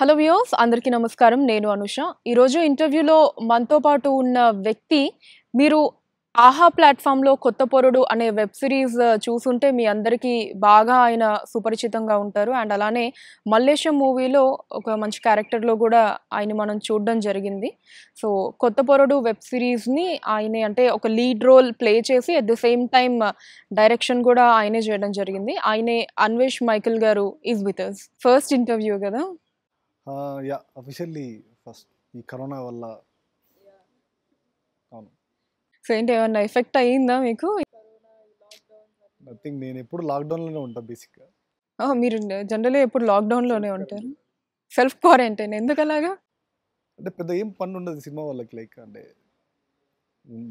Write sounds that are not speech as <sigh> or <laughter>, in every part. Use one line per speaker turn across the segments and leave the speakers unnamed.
hello views అందరికీ నమస్కారం నేను అనుష ఈరోజు ఇంటర్వ్యూలో మనతో పాటు ఉన్న వ్యక్తి మీరు ఆహా ప్లాట్ఫామ్లో కొత్త పొరుడు అనే వెబ్ సిరీస్ చూసుంటే మీ అందరికీ బాగా ఆయన సుపరిచితంగా ఉంటారు అండ్ అలానే మల్లేశం మూవీలో ఒక మంచి క్యారెక్టర్లో కూడా ఆయన మనం చూడడం జరిగింది సో కొత్త పొరుడు వెబ్ సిరీస్ని ఆయనే అంటే ఒక లీడ్ రోల్ ప్లే చేసి at the same time direction కూడా ఆయనే చేయడం జరిగింది ఆయనే అన్వేష్ మైకిల్ గారు ఈజ్ విత్ ఫస్ట్ ఇంటర్వ్యూ కదా
యా అఫిషియల్లీ ఫస్ట్ ఈ కరోనా వల్ల అవును
సో ఏంటి ఏమన్నా ఎఫెక్ట్ అయ్యిందా మీకు
నథింగ్ నేను ఎప్పుడు లాక్డౌన్లోనే ఉంటాను బేసిక్గా
మీరు జనరల్గా ఎప్పుడు లాక్డౌన్లోనే ఉంటారు సెల్ఫ్ క్వారంటైన్ ఎందుకు అలాగా
అంటే పెద్ద ఏం పని ఉండదు సినిమా వాళ్ళకి లైక్ అంటే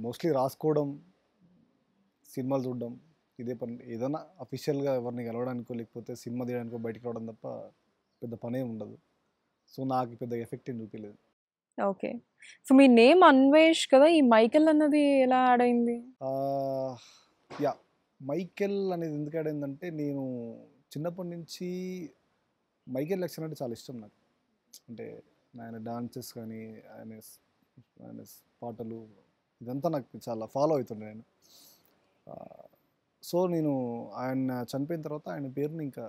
మోస్ట్లీ రాసుకోవడం సినిమాలు చూడడం ఇదే పని ఏదైనా అఫీషియల్గా ఎవరిని కలవడానికో లేకపోతే సినిమా తీయడానికో బయటికి రావడం తప్ప పెద్ద పనే ఉండదు సో నాకు పెద్ద ఎఫెక్ట్ ఏం చూపించలేదు
ఓకే సో మీ నేమ్ అన్వేష్ కదా ఈ మైకెల్ అన్నది ఎలా యాడ్ అయింది
యా మైకెల్ అనేది ఎందుకు యాడ్ అంటే నేను చిన్నప్పటి నుంచి మైకెల్ లక్షన్ అంటే చాలా ఇష్టం నాకు అంటే ఆయన డాన్సెస్ కానీ ఆయన ఆయన పాటలు ఇదంతా నాకు చాలా ఫాలో అవుతుండే నేను సో నేను ఆయన చనిపోయిన తర్వాత ఆయన పేరుని ఇంకా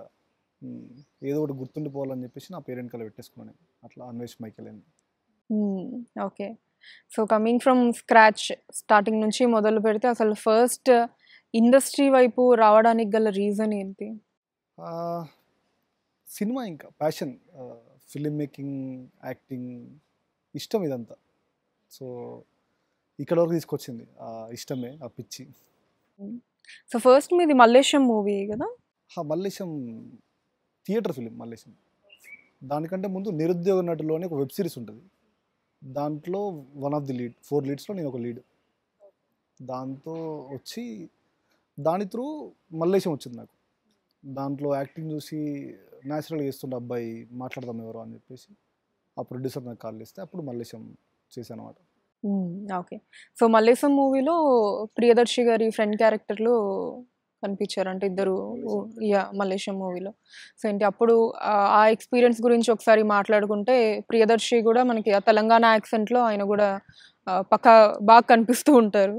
ఏదో ఒకటి గుర్తుండిపోవాలని చెప్పేసి నా పేరెంట్ కల పెట్టేసుకున్నాను అట్లా Anvesh Michael
okay so coming from scratch starting నుంచి మొదలు పెడితే అసలు ఫస్ట్ ఇండస్ట్రీ వైపు రావడానికి గల రీజన్ ఏంటి
సినిమా ఇంకా ప్యాషన్ ఫిలిం మేకింగ్ యాక్టింగ్ ఇష్టం ఇదంతా సో ఇక్కడ వరకు తీసుకొచ్చింది ఇష్టమే ఆ పిచ్చి
సో ఫస్ట్ మీది మల్లేశం మూవీ కదా
మల్లేశం థియేటర్ ఫిలిం మల్లేశం దానికంటే ముందు నిరుద్యోగ నటులు అని ఒక వెబ్ సిరీస్ ఉంటుంది దాంట్లో one of the lead four లీడ్స్లో నేను ఒక లీడ్ దాంతో వచ్చి దాని త్రూ మల్లేశం వచ్చింది నాకు దాంట్లో యాక్టింగ్ చూసి న్యాచురల్గా చేస్తుండే అబ్బాయి మాట్లాడదాం ఎవరు అని చెప్పేసి ఆ ప్రొడ్యూసర్ నాకు కాల్ చేస్తే అప్పుడు మల్లేశం చేశాను
అనమాట ఓకే సో మల్లేశం మూవీలో ప్రియదర్శి గారి ఫ్రెండ్ క్యారెక్టర్లో కనిపించారు అంటే ఇద్దరు యా మలేషియా మూవీలో సో ఏంటి అప్పుడు ఆ ఎక్స్పీరియన్స్ గురించి ఒకసారి మాట్లాడుకుంటే ప్రియదర్శి కూడా మనకి ఆ తెలంగాణ యాక్సెంట్లో ఆయన కూడా పక్కా బాగా కనిపిస్తూ ఉంటారు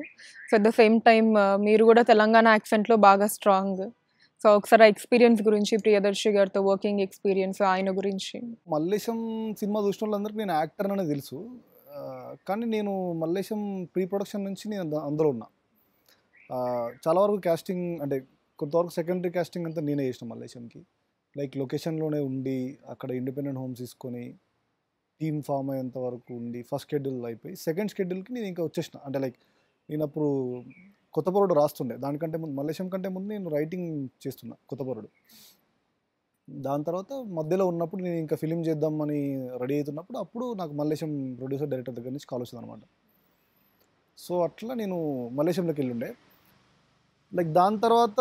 so at the same time మీరు కూడా తెలంగాణ యాక్సెంట్లో బాగా స్ట్రాంగ్ సో ఒకసారి ఎక్స్పీరియన్స్ గురించి ప్రియదర్శి గారితో వర్కింగ్ ఎక్స్పీరియన్స్ ఆయన గురించి
మల్లేశం సినిమా చూసిన వాళ్ళందరికీ నేను యాక్టర్ అనేది తెలుసు కానీ నేను మల్లేశం ప్రీ ప్రొడక్షన్ నుంచి నేను అందులో ఉన్నా చాలా వరకు క్యాస్టింగ్ అంటే కొంతవరకు సెకండరీ క్యాస్టింగ్ అంతా నేనే చేసిన మల్లేశంకి లైక్ లొకేషన్లోనే ఉండి అక్కడ ఇండిపెండెంట్ హోమ్స్ తీసుకొని టీమ్ ఫామ్ అయ్యేంత వరకు ఉండి ఫస్ట్ షెడ్యూల్ అయిపోయి సెకండ్ షెడ్యూల్కి నేను ఇంకా వచ్చేసిన అంటే లైక్ నేను అప్పుడు కొత్త పొరడు రాస్తుండే దానికంటే ముందు మల్లేశం కంటే ముందు నేను రైటింగ్ చేస్తున్నా కొత్త పొరడు దాని తర్వాత మధ్యలో ఉన్నప్పుడు నేను ఇంకా ఫిలిం చేద్దామని రెడీ అవుతున్నప్పుడు అప్పుడు నాకు మల్లేశం ప్రొడ్యూసర్ డైరెక్టర్ దగ్గర నుంచి కాల్ వచ్చింది అనమాట సో అట్లా నేను మల్లేశంలోకి వెళ్ళుండే లైక్ దాని తర్వాత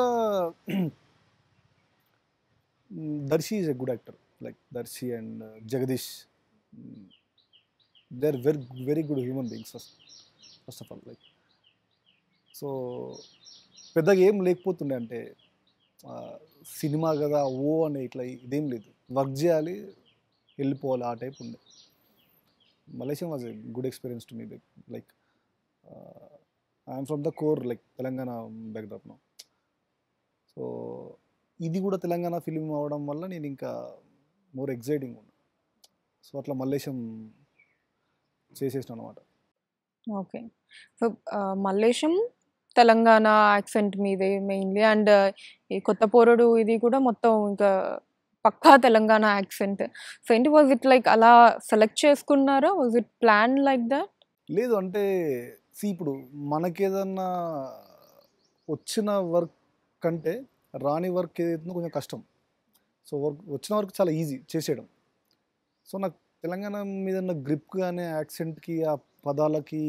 Darshi is a good actor like Darshi and Jagadeesh they are very very good human beings first first of all like so పెద్దగా ఏం లేకపోతుండే అంటే సినిమా కదా ఓ అనే ఇట్లా ఇదేం లేదు వర్క్ చేయాలి వెళ్ళిపోవాలి ఆ టైప్ ఉండే Malaysia was a good experience to me like I'm from the core like Telangana backdrop నా సో ఇది కూడా తెలంగాణ ఫిలిం అవడం వల్ల నేను ఇంకా మోర్ ఎగ్జైటింగ్ ఉన్నా సో అట్లా మల్లేశం చేసేసాను అనమాట
okay so uh, Mallesham Telangana accent మీదే మెయిన్లీ అండ్ uh, ఈ కొత్త పోరడు ఇది కూడా మొత్తం ఇంకా పక్కా తెలంగాణ యాక్సెంట్ సో ఏంటి వాజ్ ఇట్ లైక్ అలా సెలెక్ట్ చేసుకున్నారా was it plan like that
లేదు అంటే సి ఇప్పుడు మనకేదన్నా వచ్చిన వర్క్ కంటే రాని వర్క్ ఏదైతుందో కొంచెం కష్టం సో వర్క్ వచ్చిన వర్క్ చాలా ఈజీ చేసేయడం సో నాకు తెలంగాణ మీద ఉన్న గ్రిప్ కానీ యాక్సెంట్కి ఆ పదాలకి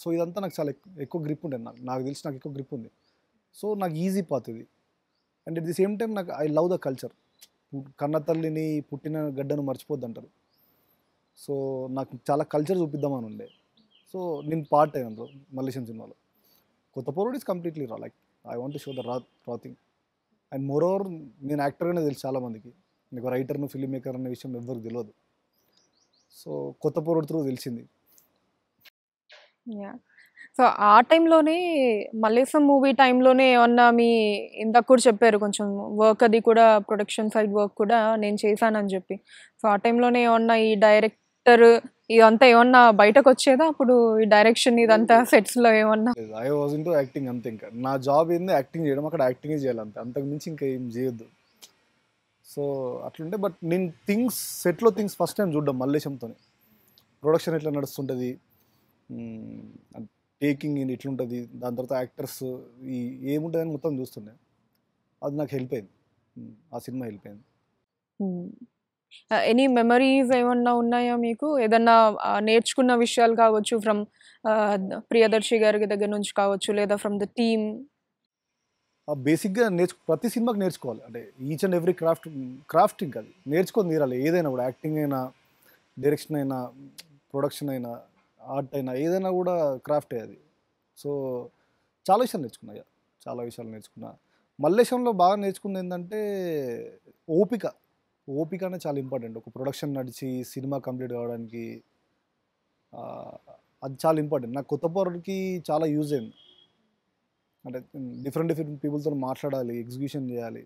సో ఇదంతా నాకు చాలా ఎక్కువ గ్రిప్ ఉండేది నాకు నాకు తెలిసి నాకు ఎక్కువ గ్రిప్ ఉంది సో నాకు ఈజీ పాత్ ఇది and at the same time నాకు ఐ లవ్ ద కల్చర్ కన్న తల్లిని పుట్టిన గడ్డను అంటారు సో నాకు చాలా కల్చర్ చూపిద్దామని ఉండే సో నేను పార్ట్ అయ్యాను బ్రో మలేషియన్ సినిమాలో Kotha Poradu is completely raw like I want show the raw raw thing and more over నేను యాక్టర్గానే తెలుసు చాలామందికి నీకు రైటర్ను ఫిల్మ్ మేకర్ అనే విషయం ఎవరికి తెలియదు సో కొత్త పోరుడు త్రూ తెలిసింది
యా సో ఆ టైంలోనే మల్లేశం మూవీ టైంలోనే ఏమన్నా మీ ఇందాక కూడా చెప్పారు కొంచెం వర్క్ అది కూడా ప్రొడక్షన్ సైడ్ వర్క్ కూడా నేను చేశానని చెప్పి సో ఆ టైంలోనే ఏమన్నా ఈ డైరెక్ట్ డైరెక్టర్ ఇదంతా ఏమన్నా బయటకు వచ్చేదా అప్పుడు ఈ డైరెక్షన్ ఇదంతా సెట్స్ లో ఏమన్నా
ఐ వాజ్ ఇంటూ యాక్టింగ్ అంతే ఇంకా నా జాబ్ ఏంది యాక్టింగ్ చేయడం అక్కడ యాక్టింగ్ చేయాలి అంతకు మించి ఇంకా ఏం చేయొద్దు సో అట్లుంటే బట్ నేను థింగ్స్ సెట్లో థింగ్స్ ఫస్ట్ టైం చూడడం మల్లేశంతో ప్రొడక్షన్ ఎట్లా నడుస్తుంటుంది టేకింగ్ ఎట్లుంటుంది దాని తర్వాత యాక్టర్స్ ఈ ఏముంటుందని మొత్తం చూస్తుండే అది నాకు హెల్ప్ అయింది ఆ సినిమా హెల్ప్ అయింది
ఎనీ uh, మెమరీస్ ఏమన్నా ఉన్నాయా మీకు ఏదన్నా నేర్చుకున్న విషయాలు కావచ్చు ఫ్రమ్ uh, ప్రియదర్శి గారి దగ్గర నుంచి కావచ్చు లేదా ఫ్రమ్ ద టీమ్
బేసిక్గా నేర్చు ప్రతి సినిమాకి నేర్చుకోవాలి అంటే each and every craft crafting అది నేర్చుకొని తీరాలి ఏదైనా కూడా యాక్టింగ్ అయినా డైరెక్షన్ అయినా ప్రొడక్షన్ అయినా ఆర్ట్ అయినా ఏదైనా కూడా క్రాఫ్టే అది సో చాలా విషయాలు నేర్చుకున్నాయా చాలా విషయాలు నేర్చుకున్నా మల్లేశంలో బాగా నేర్చుకుంది ఏంటంటే ఓపిక ఓపిక అనేది చాలా ఇంపార్టెంట్ ఒక ప్రొడక్షన్ నడిచి సినిమా కంప్లీట్ కావడానికి అది చాలా ఇంపార్టెంట్ నాకు కొత్త పౌరుడికి చాలా యూజ్ అయింది అంటే డిఫరెంట్ డిఫరెంట్ పీపుల్తో మాట్లాడాలి ఎగ్జిక్యూషన్ చేయాలి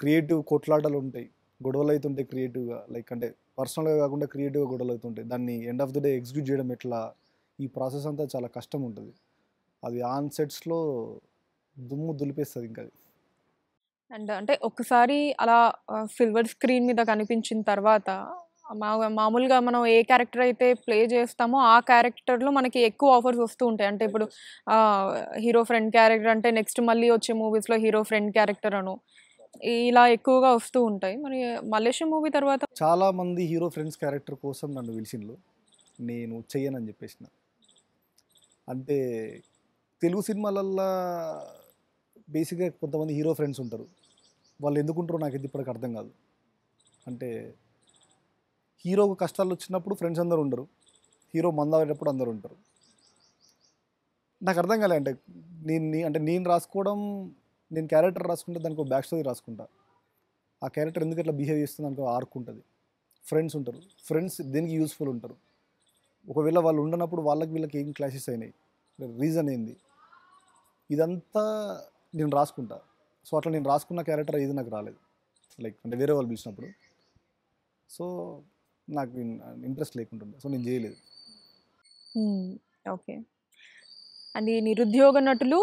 క్రియేటివ్ కొట్లాటలు ఉంటాయి గొడవలు అవుతుంటాయి క్రియేటివ్గా లైక్ అంటే పర్సనల్గా కాకుండా క్రియేటివ్గా గొడవలు అవుతుంటాయి దాన్ని end of the day execute చేయడం ఎట్లా ఈ ప్రాసెస్ అంతా చాలా కష్టం ఉంటుంది అది ఆన్ సెట్స్లో దుమ్ము దులిపేస్తుంది ఇంకా
అండ్ అంటే ఒకసారి అలా సిల్వర్ స్క్రీన్ మీద కనిపించిన తర్వాత మామూలుగా మనం ఏ క్యారెక్టర్ అయితే ప్లే చేస్తామో ఆ క్యారెక్టర్లో మనకి ఎక్కువ ఆఫర్స్ వస్తూ ఉంటాయి అంటే ఇప్పుడు హీరో ఫ్రెండ్ క్యారెక్టర్ అంటే నెక్స్ట్ మళ్ళీ వచ్చే మూవీస్లో హీరో ఫ్రెండ్ క్యారెక్టర్ అను ఇలా ఎక్కువగా వస్తూ ఉంటాయి మరి మలేషియా మూవీ తర్వాత
చాలా మంది హీరో ఫ్రెండ్స్ క్యారెక్టర్ కోసం నన్ను పిలిచిండ్రు నేను చెయ్యనని చెప్పేసిన అంటే తెలుగు సినిమాలల్లో బేసిక్గా కొంతమంది హీరో ఫ్రెండ్స్ ఉంటారు వాళ్ళు ఎందుకుంటారో నాకు ఇది ఇప్పటికి అర్థం కాదు అంటే హీరోకు కష్టాలు వచ్చినప్పుడు ఫ్రెండ్స్ అందరూ ఉండరు హీరో మందాడేటప్పుడు అందరూ ఉంటారు నాకు అర్థం కాలే అంటే నేను అంటే నేను రాసుకోవడం నేను క్యారెక్టర్ రాసుకుంటే దానికి బ్యాక్ స్టోరీ రాసుకుంటా ఆ క్యారెక్టర్ ఎందుకు ఇట్లా బిహేవ్ చేస్తుంది అనుకో ఆర్క్ ఉంటుంది ఫ్రెండ్స్ ఉంటారు ఫ్రెండ్స్ దేనికి యూస్ఫుల్ ఉంటారు ఒకవేళ వాళ్ళు ఉండనప్పుడు వాళ్ళకి వీళ్ళకి ఏం క్లాసెస్ అయినాయి రీజన్ ఏంది ఇదంతా నేను రాసుకుంటా సో అట్లా నేను రాసుకున్న క్యారెక్టర్ ఇది నాకు రాలేదు లైక్ అంటే వేరే వాళ్ళు పిలిచినప్పుడు సో నాకు ఇంట్రెస్ట్ లేకుంటుండే సో నేను చేయలేదు
ఓకే hmm, అండ్ ఈ నిరుద్యోగ నటులు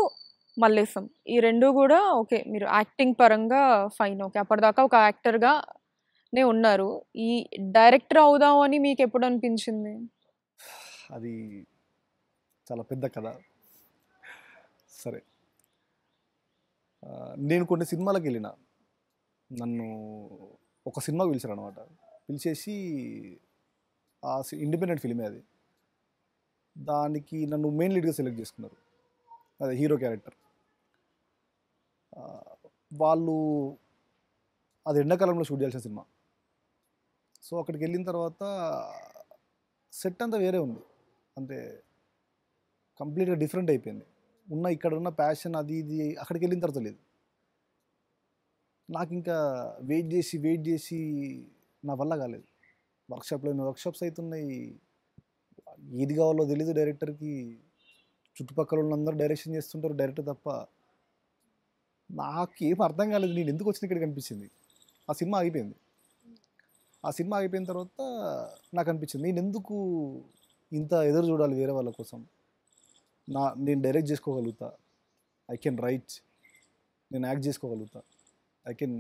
మల్లేశం ఈ రెండు కూడా ఓకే మీరు యాక్టింగ్ పరంగా ఫైన్ ఓకే అప్పటిదాకా ఒక యాక్టర్గా నే ఉన్నారు ఈ డైరెక్టర్ అవుదాం అని మీకు ఎప్పుడు అనిపించింది
అది చాలా పెద్ద కథ సరే నేను కొన్ని సినిమాలకు వెళ్ళిన నన్ను ఒక సినిమాకు పిలిచారు అనమాట పిలిచేసి ఆ ఇండిపెండెంట్ ఫిలిమే అది దానికి నన్ను మెయిన్ లీడ్గా సెలెక్ట్ చేసుకున్నారు అదే హీరో క్యారెక్టర్ వాళ్ళు అది ఎండాకాలంలో షూట్ చేయాల్సిన సినిమా సో అక్కడికి వెళ్ళిన తర్వాత సెట్ అంతా వేరే ఉంది అంటే కంప్లీట్గా డిఫరెంట్ అయిపోయింది ఉన్న ఇక్కడ ఉన్న ప్యాషన్ అది ఇది అక్కడికి వెళ్ళిన తర్వాత లేదు నాకు ఇంకా వెయిట్ చేసి వెయిట్ చేసి నా వల్ల కాలేదు వర్క్షాప్లో వర్క్షాప్స్ అవుతున్నాయి ఏది కావాలో తెలీదు డైరెక్టర్కి చుట్టుపక్కల ఉన్నందరూ డైరెక్షన్ చేస్తుంటారు డైరెక్టర్ తప్ప నాకేం అర్థం కాలేదు నేను ఎందుకు వచ్చిన ఇక్కడికి అనిపించింది ఆ సినిమా ఆగిపోయింది ఆ సినిమా ఆగిపోయిన తర్వాత నాకు అనిపించింది నేను ఎందుకు ఇంత ఎదురు చూడాలి వేరే వాళ్ళ కోసం నా నేను డైరెక్ట్ చేసుకోగలుగుతా ఐ కెన్ రైట్ నేను యాక్ట్ చేసుకోగలుగుతా I can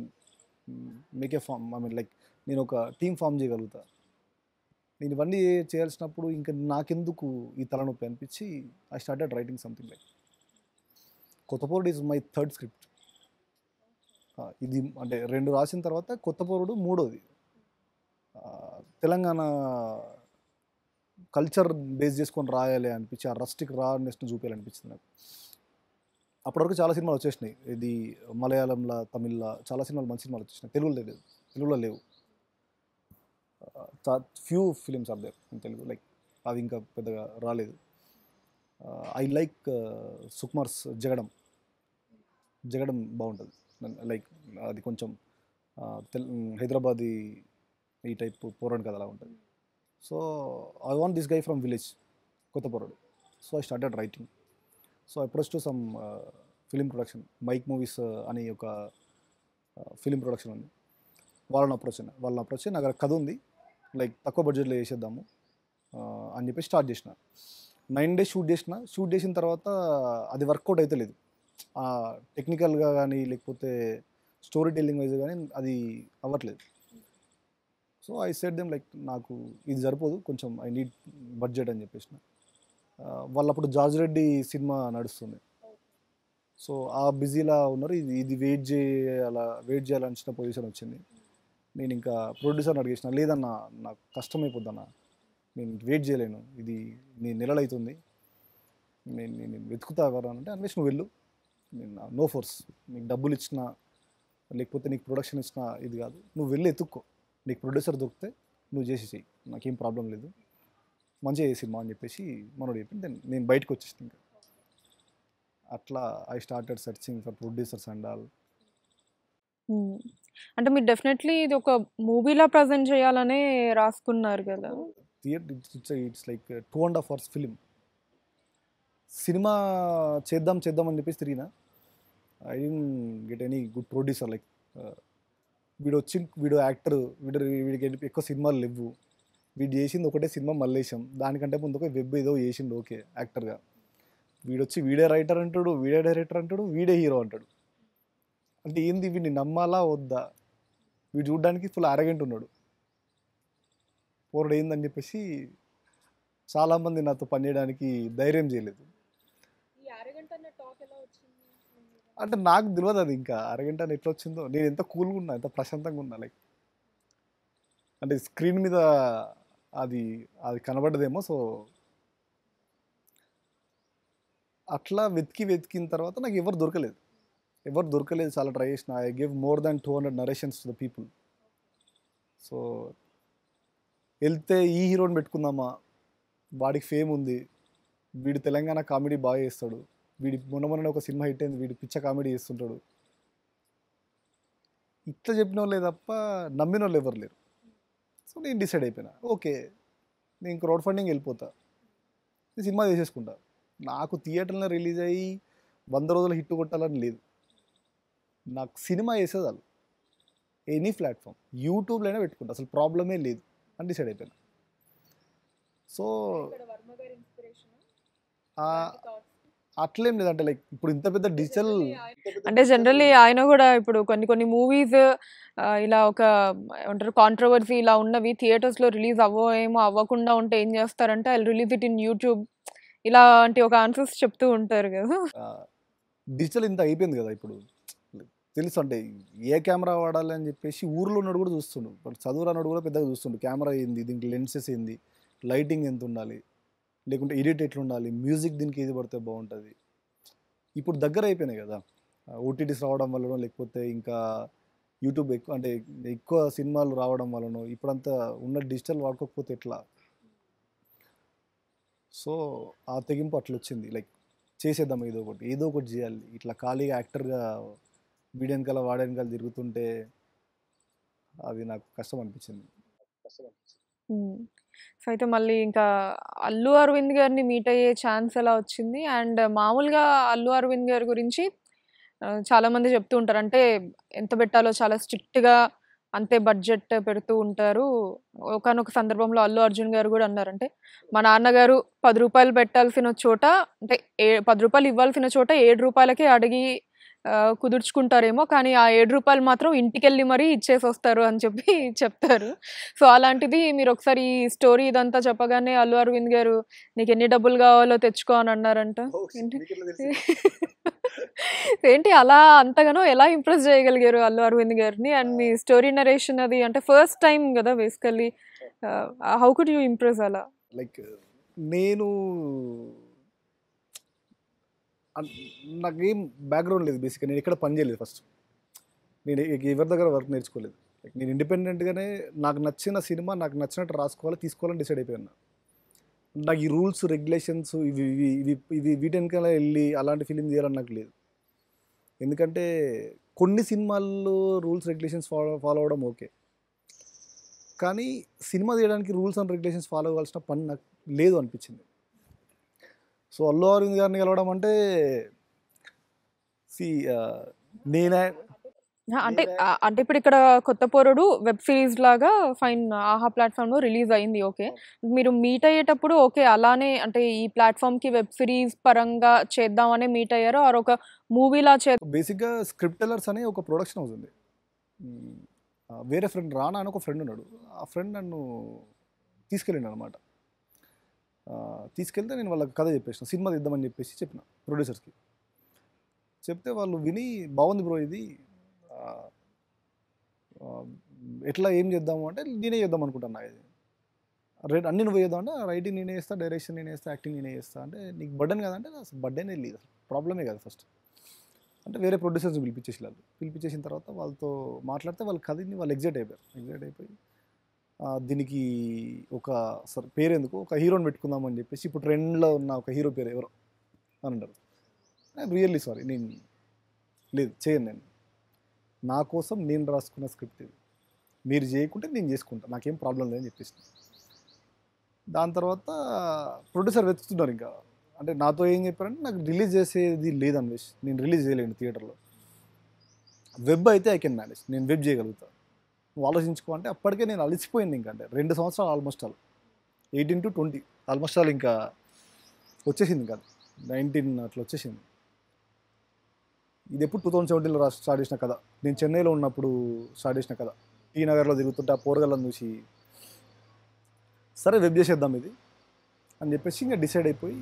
make a form I mean like నేను ఒక టీమ్ ఫామ్ చేయగలుగుతా నేను ఇవన్నీ చేయాల్సినప్పుడు ఇంకా నాకెందుకు ఈ తలనొప్పి అనిపించి I started writing something like Kotha Poradu is my third script ఇది అంటే రెండు రాసిన తర్వాత కొత్తపోరుడు మూడోది తెలంగాణ కల్చర్ బేస్ చేసుకొని రాయాలి అనిపించి ఆ రస్టిక్ రానెస్ని చూపించాలనిపించింది నాకు అప్పటివరకు చాలా సినిమాలు వచ్చేసినాయి ఇది మలయాళంలో తమిళ్లో చాలా సినిమాలు మంచి సినిమాలు వచ్చేసినాయి తెలుగులో లేదు తెలుగులో లేవు few films are there in Telugu like అవి ఇంకా పెద్దగా రాలేదు ఐ లైక్ సుకుమార్స్ జగడం జగడం బాగుంటుంది లైక్ అది కొంచెం తెల్ హైదరాబాదీ ఈ టైప్ పోరాడు కథ అలా ఉంటుంది so I want this guy from village Kotha Poradu so I started writing so approach to some film production Mic Movies అనే ఒక ఫిలిం uh, ప్రొడక్షన్ ఉంది వాళ్ళని అప్రోచ్ అయినా వాళ్ళని అప్రోచ్ అయ్యి నాకు కథ ఉంది లైక్ తక్కువ బడ్జెట్లో చేసేద్దాము uh, అని చెప్పి స్టార్ట్ చేసిన నైన్ డేస్ షూట్ చేసిన షూట్ చేసిన తర్వాత అది వర్కౌట్ అయితే లేదు టెక్నికల్గా కానీ లేకపోతే స్టోరీ టెల్లింగ్ వైజ్ కానీ అది అవ్వట్లేదు so I set them like నాకు ఇది సరిపోదు కొంచెం ఐ నీడ్ బడ్జెట్ అని చెప్పేసిన వాళ్ళప్పుడు జార్జ్ రెడ్డి సినిమా నడుస్తుంది సో ఆ బిజీలా ఉన్నారు ఇది ఇది వెయిట్ చేయాల వెయిట్ చేయాలనిచిన పొజిషన్ వచ్చింది నేను ఇంకా ప్రొడ్యూసర్ని అడిగేసిన లేదన్నా నాకు కష్టమైపోద్దన్న నేను వెయిట్ చేయలేను ఇది నీ నెలలైతుంది నేను నేను వెతుకుతా కదా అంటే నువ్వు వెళ్ళు నేను నో ఫోర్స్ నీకు డబ్బులు ఇచ్చిన లేకపోతే నీకు ప్రొడక్షన్ ఇచ్చిన ఇది కాదు నువ్వు వెళ్ళి ఎత్తుక్కో నీకు ప్రొడ్యూసర్ దొరికితే నువ్వు చేసి చెయ్యి నాకేం ప్రాబ్లం లేదు మంచిగా చేసి మా అని చెప్పేసి మనోడు చెప్పింది దెన్ నేను బయటకు వచ్చేసి ఇంకా అట్లా I started searching for producers and all
అంటే మీరు డెఫినెట్లీ ఇది ఒక మూవీలా ప్రజెంట్ చేయాలనే రాసుకున్నారు కదా
theatre it's it's like two and half hours film సినిమా చేద్దాం చేద్దాం అని చెప్పేసి తిరిగిన I did get any good producer like వీడు వచ్చి వీడు యాక్టర్ వీడు వీడికి ఎక్కువ సినిమాలు లేవు వీడు చేసింది ఒకటే సినిమా మల్లేశం దానికంటే ముందు ఒక వెబ్ ఏదో చేసిండు ఓకే యాక్టర్గా వీడొచ్చి వీడే రైటర్ అంటాడు వీడే డైరెక్టర్ అంటాడు వీడే హీరో అంటాడు అంటే ఏంది వీడిని నమ్మాలా వద్దా వీడు చూడడానికి ఫుల్ అరగంట ఉన్నాడు పోరడు ఏందని చెప్పేసి చాలామంది నాతో పనిచేయడానికి ధైర్యం చేయలేదు అంటే నాకు తెలియదు అది ఇంకా అరగంట అని ఎట్లా వచ్చిందో నేను ఎంత కూల్గా ఉన్నా ఎంత ప్రశాంతంగా ఉన్నా లైక్ అంటే స్క్రీన్ మీద అది అది కనబడదేమో సో అట్లా వెతికి వెతికిన తర్వాత నాకు ఎవరు దొరకలేదు ఎవరు దొరకలేదు చాలా ట్రై చేసిన I give more than two hundred narrations to the people so వెళ్తే ఈ హీరోని పెట్టుకుందామా వాడికి ఫేమ్ ఉంది వీడు తెలంగాణ కామెడీ బాగా చేస్తాడు వీడి మొన్న మొన్న ఒక సినిమా హిట్ అయింది వీడు పిచ్చ కామెడీ చేస్తుంటాడు ఇట్లా చెప్పిన వాళ్ళే తప్ప నమ్మిన వాళ్ళు ఎవరు లేరు సో నేను డిసైడ్ అయిపోయినా ఓకే నేను క్రౌడ్ ఫండింగ్ వెళ్ళిపోతా నేను సినిమా చేసేసుకుంటా నాకు థియేటర్లో రిలీజ్ అయ్యి వంద రోజులు హిట్ కొట్టాలని లేదు నాకు సినిమా వేసేదాలు ఎనీ ప్లాట్ఫామ్ యూట్యూబ్లోనే పెట్టుకుంటా అసలు ప్రాబ్లమే లేదు అని డిసైడ్ అయిపోయినా సో అట్లేం లేదంటే లైక్ ఇప్పుడు ఇంత పెద్ద డిజిటల్ అంటే జనరల్లీ
ఆయన కూడా ఇప్పుడు కొన్ని కొన్ని మూవీస్ ఇలా ఒక ఏమంటారు కాంట్రవర్సీ ఇలా ఉన్నవి థియేటర్స్లో రిలీజ్ అవ్వేమో ఏమో అవ్వకుండా ఉంటే ఏం చేస్తారంటే I release it in YouTube ఇలాంటి ఒక ఆన్సర్స్ చెప్తూ ఉంటారు కదా
డిజిటల్ ఇంత అయిపోయింది కదా ఇప్పుడు తెలుసు అంటే ఏ కెమెరా వాడాలి అని చెప్పేసి ఊర్లో ఉన్నాడు కూడా చూస్తుండు చదువు రానోడు కూడా పెద్దగా చూస్తుండు కెమెరా ఏంది దీనికి లెన్సెస్ ఏంది లైటింగ్ ఎంత ఉండాలి లేకుంటే ఎడిట్ ఎట్లుండాలి మ్యూజిక్ దీనికి ఏది పడితే బాగుంటుంది ఇప్పుడు దగ్గర అయిపోయినాయి కదా ఓటీటీస్ రావడం వల్లనో లేకపోతే ఇంకా యూట్యూబ్ ఎక్కువ అంటే ఎక్కువ సినిమాలు రావడం వలన ఇప్పుడంతా ఉన్న డిజిటల్ వాడుకోకపోతే ఎట్లా సో ఆ తెగింపు అట్లా వచ్చింది లైక్ చేసేద్దాం ఏదో ఒకటి ఏదో ఒకటి చేయాలి ఇట్లా ఖాళీగా యాక్టర్గా వీడియో వెనకాల వాడే కల తిరుగుతుంటే అది నాకు కష్టం అనిపించింది
సో అయితే మళ్ళీ ఇంకా అల్లు అరవింద్ గారిని మీట్ అయ్యే ఛాన్స్ ఎలా వచ్చింది అండ్ మామూలుగా అల్లు అరవింద్ గారి గురించి చాలామంది చెప్తూ ఉంటారు అంటే ఎంత పెట్టాలో చాలా స్ట్రిక్ట్గా అంతే బడ్జెట్ పెడుతూ ఉంటారు ఒకనొక సందర్భంలో అల్లు అర్జున్ గారు కూడా అన్నారంటే మా నాన్నగారు పది రూపాయలు పెట్టాల్సిన చోట అంటే ఏ పది రూపాయలు ఇవ్వాల్సిన చోట ఏడు రూపాయలకే అడిగి కుదుర్చుకుంటారేమో కానీ ఆ ఏడు రూపాయలు మాత్రం ఇంటికెళ్ళి మరీ ఇచ్చేసి వస్తారు అని చెప్పి <laughs> చెప్తారు సో అలాంటిది మీరు ఒకసారి ఈ స్టోరీ ఇదంతా చెప్పగానే అల్లు అరవింద్ గారు నీకు ఎన్ని డబ్బులు కావాలో తెచ్చుకో అని అన్నారంట <laughs> ఏంటి అలా అంతగానో ఎలా ఇంప్రెస్ చేయగలిగారు అల్లు అరవింద్ గారిని అండ్ మీ స్టోరీ నరేషన్ అది అంటే ఫస్ట్ టైం కదా basically how could you impress అలా
లైక్ నేను నాకు ఏం బ్యాక్గ్రౌండ్ లేదు బేసిక్గా నేను ఎక్కడ పని చేయలేదు ఫస్ట్ నేను ఎవరి దగ్గర వర్క్ నేర్చుకోలేదు నేను ఇండిపెండెంట్గానే నాకు నచ్చిన సినిమా నాకు నచ్చినట్టు రాసుకోవాలి తీసుకోవాలని డిసైడ్ అయిపోయాను నాకు ఈ రూల్స్ రెగ్యులేషన్స్ ఇవి ఇవి ఇవి ఇవి వీటెనకాల వెళ్ళి అలాంటి ఫిలిం చేయాలని నాకు లేదు ఎందుకంటే కొన్ని సినిమాల్లో రూల్స్ రెగ్యులేషన్స్ ఫాలో ఫాలో అవడం ఓకే కానీ సినిమా తీయడానికి రూల్స్ అండ్ రెగ్యులేషన్స్ ఫాలో అవ్వాల్సిన పని నాకు లేదు అనిపించింది సో అల్లు అరవింద్ గారిని కలవడం అంటే సి నేనే
అంటే అంటే ఇప్పుడు ఇక్కడ కొత్త పోరుడు వెబ్ సిరీస్ లాగా ఫైన్ ఆహా ప్లాట్ఫామ్ లో రిలీజ్ అయింది ఓకే మీరు మీట్ అయ్యేటప్పుడు ఓకే అలానే అంటే ఈ ప్లాట్ఫామ్ కి వెబ్ సిరీస్ పరంగా చేద్దామని మీట్ అయ్యారు ఆర్ ఒక మూవీలా చేద్దాం
బేసిక్ గా స్క్రిప్ట్ టెలర్స్ అనే ఒక ప్రొడక్షన్ హౌస్ ఉంది వేరే ఫ్రెండ్ రానా అని ఒక ఫ్రెండ్ ఉన్నాడు ఆ ఫ్రెండ్ నన్ను తీసుకెళ్ళిండు అనమాట తీసుకెళ్తే నేను వాళ్ళకి కథ చెప్పేసిన సినిమా తీద్దామని చెప్పేసి చెప్పిన ప్రొడ్యూసర్స్కి చెప్తే వాళ్ళు విని బాగుంది బ్రో ఇది ఎట్లా ఏం చేద్దాము అంటే నేనే చేద్దాం అనుకుంటాను ఇది రేట్ అన్ని నువ్వు చేద్దాం అంటే రైటింగ్ నేనే చేస్తా డైరెక్షన్ నేనే చేస్తా యాక్టింగ్ నేనే చేస్తా అంటే నీకు బడ్డన్ కదంటే అసలు బడ్డనే లేదు ప్రాబ్లమే కాదు ఫస్ట్ అంటే వేరే ప్రొడ్యూసర్స్ పిలిపించేసి వాళ్ళు పిలిపించేసిన తర్వాత వాళ్ళతో మాట్లాడితే వాళ్ళ కథని వాళ్ళు ఎగ్జైట్ అయిపోయారు ఎగ్జైట్ అయిపోయి దీనికి ఒక సరే పేరు ఎందుకు ఒక హీరోని పెట్టుకుందామని చెప్పేసి ఇప్పుడు ట్రెండ్లో ఉన్న ఒక హీరో పేరు ఎవరు అని అంటారు రియల్లీ సారీ నేను లేదు చేయను నేను నా కోసం నేను రాసుకున్న స్క్రిప్ట్ ఇది మీరు చేయకుంటే నేను చేసుకుంటాను నాకేం ప్రాబ్లం లేదని చెప్పేసి దాని తర్వాత ప్రొడ్యూసర్ వెతుకుతున్నారు ఇంకా అంటే నాతో ఏం చెప్పారంటే నాకు రిలీజ్ చేసేది లేదు లేదనివేసి నేను రిలీజ్ చేయలేను థియేటర్లో వెబ్ అయితే ఐ కెన్ మేనేజ్ నేను వెబ్ చేయగలుగుతాను నువ్వు ఆలోచించుకో అంటే అప్పటికే నేను అలసిపోయింది ఇంకంటే రెండు సంవత్సరాలు almost all eighteen to twenty almost all ఇంకా వచ్చేసింది ఇంకా నైన్టీన్ అట్లా వచ్చేసింది ఇది ఎప్పుడు టూ థౌజండ్ సెవెంటీన్లో రా స్టార్ట్ చేసిన కథ నేను చెన్నైలో ఉన్నప్పుడు స్టార్ట్ చేసిన కథ ఈ నగర్లో తిరుగుతుంటే ఆ పోరగలను చూసి సరే వెబ్ చేసేద్దాం ఇది అని చెప్పేసి ఇంకా డిసైడ్ అయిపోయి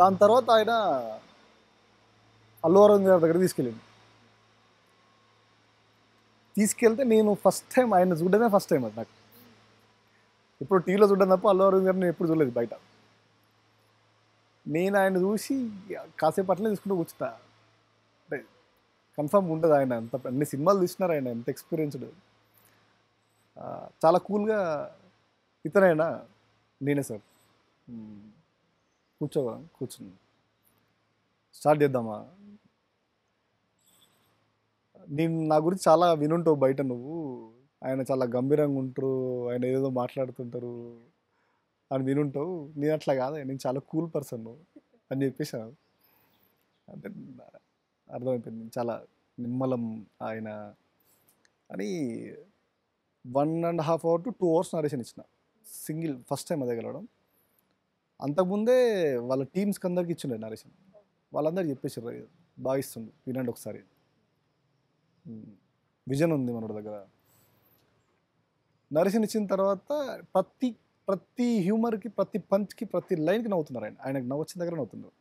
దాని తర్వాత ఆయన అల్లు అరవింద్ గారి దగ్గర తీసుకెళ్ళింది తీసుకెళ్తే నేను ఫస్ట్ టైం ఆయన చూడడమే ఫస్ట్ టైం అది నాకు ఇప్పుడు టీవీలో చూడడం తప్ప అల్లు అరవింద్ గారిని ఎప్పుడు చూడలేదు బయట నేను ఆయన చూసి కాసేపు అట్లనే తీసుకుంటూ కూర్చున్నా అంటే కన్ఫర్మ్ ఉండదు ఆయన అంత అన్ని సినిమాలు తీసినారు ఆయన ఎంత ఎక్స్పీరియన్స్డ్ చాలా కూల్గా ఇతనైనా నేనే సార్ కూర్చోవా కూర్చున్నాను స్టార్ట్ చేద్దామా నేను నా గురించి చాలా వినుంటావు బయట నువ్వు ఆయన చాలా గంభీరంగా ఉంటారు ఆయన ఏదో మాట్లాడుతుంటారు అని వినుంటావు నేను అట్లా కాదు నేను చాలా కూల్ పర్సన్ అని చెప్పేసాను అంటే అర్థమైపోయింది చాలా నిమ్మలం ఆయన అని one and half hour to two hours narration ఇచ్చిన సింగిల్ ఫస్ట్ టైం అదే గెలవడం అంతకుముందే వాళ్ళ టీమ్స్కి అందరికి ఇచ్చిండే నరేషన్ వాళ్ళందరూ చెప్పేసారు బాగా ఇస్తుంది వినండి ఒకసారి విజన్ ఉంది మన దగ్గర నరసిని ఇచ్చిన తర్వాత ప్రతి ప్రతి హ్యూమర్కి ప్రతి పంచ్కి ప్రతి లైన్కి నవ్వుతున్నారు ఆయన ఆయనకు నవ్వొచ్చిన దగ్గర నవ్వుతున్నారు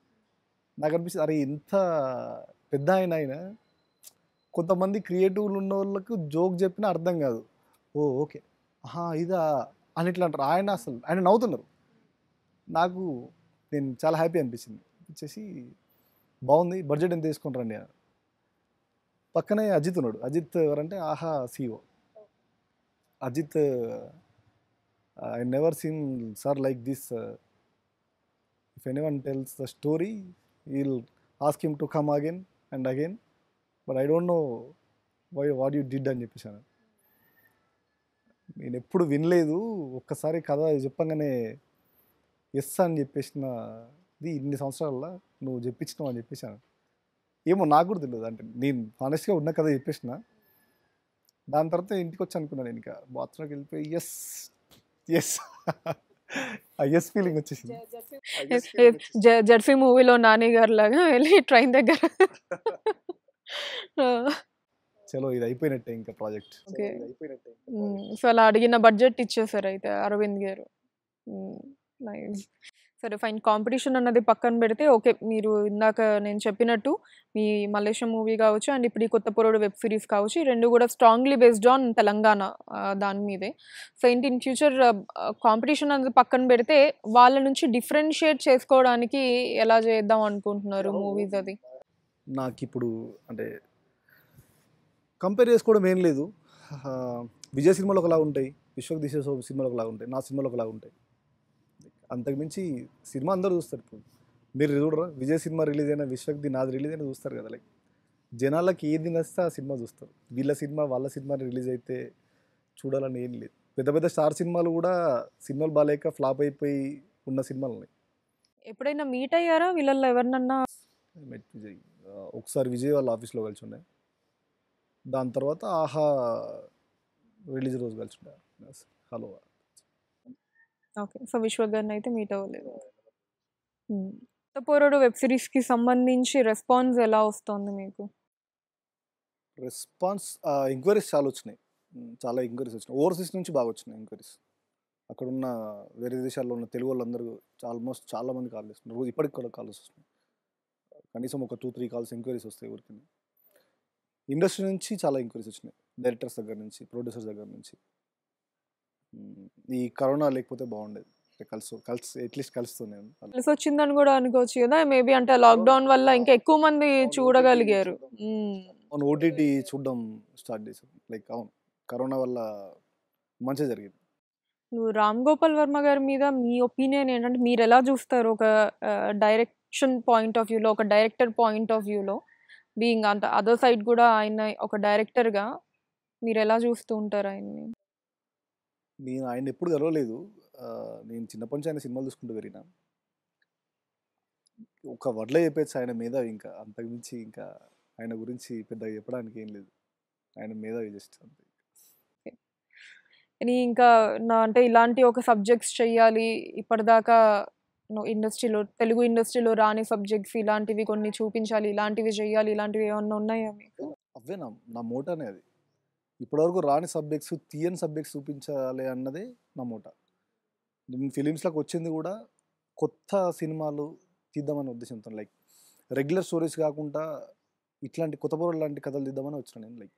నాకు అనిపిస్తుంది అరే ఇంత పెద్ద ఆయన ఆయన కొంతమంది క్రియేటివ్లు ఉన్న వాళ్ళకు జోక్ చెప్పినా అర్థం కాదు ఓ ఓకే ఆహా ఇదా అని ఇట్లా అంటారు ఆయన అసలు ఆయన నవ్వుతున్నారు నాకు నేను చాలా హ్యాపీ అనిపించింది వచ్చేసి బాగుంది బడ్జెట్ ఎంత తీసుకుంటారండి పక్కనే అజిత్ ఉన్నాడు అజిత్ ఎవరంటే Aha CEO e Ajith I never seen sir like this if any one tells the story will ask him to come again and again but I don't know why what you did అని చెప్పేసాను నేను ఎప్పుడు వినలేదు ఒక్కసారి కథ చెప్పగానే ఎస్ అని చెప్పేసిన ఇది ఇన్ని సంవత్సరాల్లో నువ్వు చెప్పించినావు అని చెప్పేసాను ఏమో నాకు కూడా తెలియదు అంటే నేను ఆనెస్ట్గా ఉన్న కదా చెప్పేసిన దాని తర్వాత ఇంటికి వచ్చి అనుకున్నాను ఇంకా బాత్రూమ్కి వెళ్ళిపోయి <laughs> ఎస్ ఎస్ ఎస్ ఫీలింగ్
వచ్చేసింది జర్ఫీ మూవీలో నాని గారు లాగా వెళ్ళి ట్రైన్ దగ్గర <laughs>
చలో ఇది అయిపోయినట్టే ఇంకా ప్రాజెక్ట్
సో అలా అడిగిన బడ్జెట్ ఇచ్చేసారు అయితే అరవింద్ గారు నైస్ సరే ఫైన్ కాంపిటీషన్ అన్నది పక్కన పెడితే ఓకే మీరు ఇందాక నేను చెప్పినట్టు మీ మలేషియా మూవీ కావచ్చు అండ్ ఇప్పుడు ఈ కొత్త పొరుడు వెబ్ సిరీస్ కావచ్చు రెండు కూడా స్ట్రాంగ్లీ బేస్డ్ ఆన్ తెలంగాణ దాని మీదే సో ఏంటి ఇన్ ఫ్యూచర్ కాంపిటీషన్ అన్నది పక్కన పెడితే వాళ్ళ నుంచి డిఫరెన్షియేట్ చేసుకోవడానికి ఎలా చేద్దాం అనుకుంటున్నారు మూవీస్ అది
నాకు ఇప్పుడు అంటే కంపేర్ చేసుకోవడం ఏం లేదు విజయ్ సినిమాలు ఒకలా ఉంటాయి విశ్వక్ దిశ సినిమాలు ఒకలా ఉంటాయి నా సినిమాలు ఒకలా ఉంటాయి అంతకుమించి సినిమా అందరూ చూస్తారు ఇప్పుడు మీరు చూడరా విజయ్ సినిమా రిలీజ్ అయిన విశ్వక్ది నాది రిలీజ్ అయినా చూస్తారు కదా లైక్ జనాలకి ఏది నచ్చితే ఆ సినిమా చూస్తారు వీళ్ళ సినిమా వాళ్ళ సినిమా రిలీజ్ అయితే చూడాలని ఏం లేదు పెద్ద పెద్ద స్టార్ సినిమాలు కూడా సినిమాలు బాగాలేక ఫ్లాప్ అయిపోయి ఉన్న సినిమాలు ఉన్నాయి
ఎప్పుడైనా మీట్ అయ్యారా వీళ్ళల్లో ఎవరినన్నా
మెట్ విజయ్ ఒకసారి విజయ్ వాళ్ళ ఆఫీస్లో కలిసి ఉండే దాని తర్వాత ఆహా రిలీజ్ రోజు కలిసి ఉండే హలో
ఓకే సో విశ్వ గారిని అయితే మీట్ అవ్వలేదు పోరడు వెబ్ సిరీస్కి సంబంధించి రెస్పాన్స్ ఎలా వస్తుంది మీకు
రెస్పాన్స్ ఎంక్వైరీస్ చాలా వచ్చినాయి చాలా ఎంక్వైరీస్ వచ్చినాయి ఓవర్సీస్ నుంచి బాగా వచ్చినాయి ఎంక్వైరీస్ అక్కడ ఉన్న వేరే దేశాల్లో ఉన్న తెలుగు వాళ్ళందరూ ఆల్మోస్ట్ చాలా మంది కాల్ చేస్తున్నారు రోజు ఇప్పటికి కూడా కాల్స్ వస్తున్నాయి కనీసం ఒక టూ త్రీ కాల్స్ ఎంక్వైరీస్ వస్తాయి ఊరికి ఇండస్ట్రీ నుంచి చాలా ఎంక్వైరీస్ వచ్చినాయి డైరెక్టర్స్ దగ్గర నుంచి ప్రొడ్యూసర్స్ దగ్గర నుంచి ఈ కరోనా లేకపోతే బాగుండేది కలుసు కలిసి ఎట్లీస్ట్ కలుస్తున్నాను
కలిసి వచ్చిందని కూడా అనుకోవచ్చు కదా మేబీ అంటే లాక్డౌన్ వల్ల ఇంకా ఎక్కువ మంది చూడగలిగారు
అవును ఓటీటీ చూడడం స్టార్ట్ చేశాను లైక్ అవును కరోనా వల్ల మంచి జరిగింది
నువ్వు రామ్ గోపాల్ వర్మ గారి మీద మీ ఒపీనియన్ ఏంటంటే మీరు ఎలా చూస్తారు ఒక డైరెక్షన్ పాయింట్ ఆఫ్ వ్యూలో ఒక డైరెక్టర్ పాయింట్ ఆఫ్ వ్యూలో బీయింగ్ అంత అదర్ సైడ్ కూడా ఆయన ఒక డైరెక్టర్గా మీరు ఎలా చూస్తూ ఉంటారు ఆయన్ని
నేను ఆయన ఎప్పుడు కలవలేదు నేను చిన్నప్పటి నుంచి ఆయన సినిమాలు చూసుకుంటూ పెరిగినా ఒక వడ్లే చెప్పేసి ఆయన మీద ఇంకా అంతకుమించి ఇంకా ఆయన గురించి పెద్దగా చెప్పడానికి ఏం లేదు ఆయన మీద జస్ట్ అంతే
ఇంకా నా అంటే ఇలాంటి ఒక సబ్జెక్ట్స్ చేయాలి ఇప్పటిదాకా ఇండస్ట్రీలో తెలుగు ఇండస్ట్రీలో రాని సబ్జెక్ట్స్ ఇలాంటివి కొన్ని చూపించాలి ఇలాంటివి చేయాలి ఇలాంటివి ఏమన్నా ఉన్నాయా మీకు
అవే నా నా మోటనే అది ఇప్పటివరకు రాని సబ్జెక్ట్స్ తీయని సబ్జెక్ట్స్ చూపించాలి అన్నదే నమ్మూట నేను ఫిలిమ్స్లోకి వచ్చింది కూడా కొత్త సినిమాలు తీద్దామని ఉద్దేశంతో లైక్ రెగ్యులర్ స్టోరీస్ కాకుండా ఇట్లాంటి కొత్త బుర్రలు లాంటి కథలు తీద్దామని వచ్చిన నేను లైక్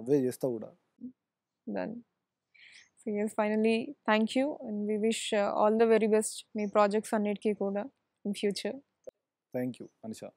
అవే చేస్తా కూడా
finally thank you and we wish all the very best మీ ప్రాజెక్ట్స్ అన్నిటికీ కూడా ఇన్ ఫ్యూచర్
థ్యాంక్ యూ అనిషా